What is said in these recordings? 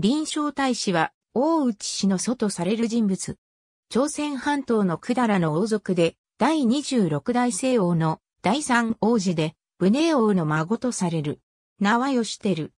臨床大使は、大内氏の祖とされる人物。朝鮮半島の百済の王族で、第26代西王の第3王子で、武寧王の孫とされる。名は吉てる。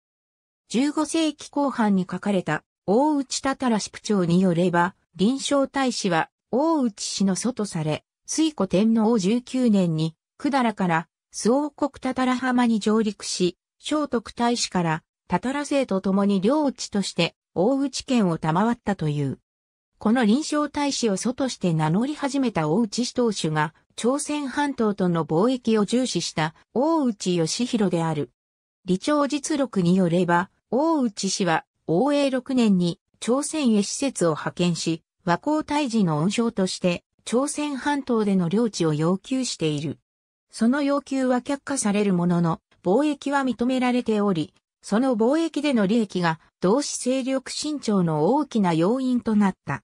15世紀後半に書かれた、大内たたらし区長によれば、臨床大使は、大内氏の祖とされ、水古天皇19年に、百済から、周王国たたら浜に上陸し、聖徳大使から、タタラ姓と共に領地として大内県を賜ったという。この臨床大使を祖として名乗り始めた大内氏当主が、朝鮮半島との貿易を重視した大内義弘である。理長実録によれば、大内氏は、応永6年に朝鮮へ施設を派遣し、和光大事の恩賞として、朝鮮半島での領地を要求している。その要求は却下されるものの、貿易は認められており、その貿易での利益が同志勢力伸長の大きな要因となった。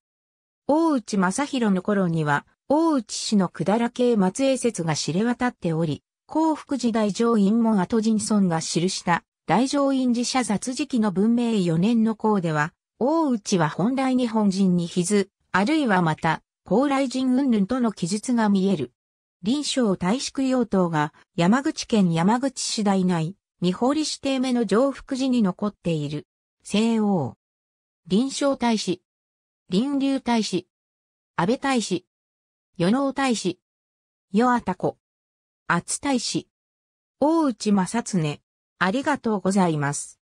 大内正弘の頃には、大内氏のだら系末裔説が知れ渡っており、幸福時代上院門後人村が記した大乗院寺社雑時期の文明4年の項では、大内は本来日本人にひず、あるいはまた、高麗人云々との記述が見える。臨床大宿用等が山口県山口市大内、見堀指定目の上福寺に残っている。西王。臨床大使。臨流大使。安倍大使。与能大使。与あた子。厚大使。大内正常。ありがとうございます。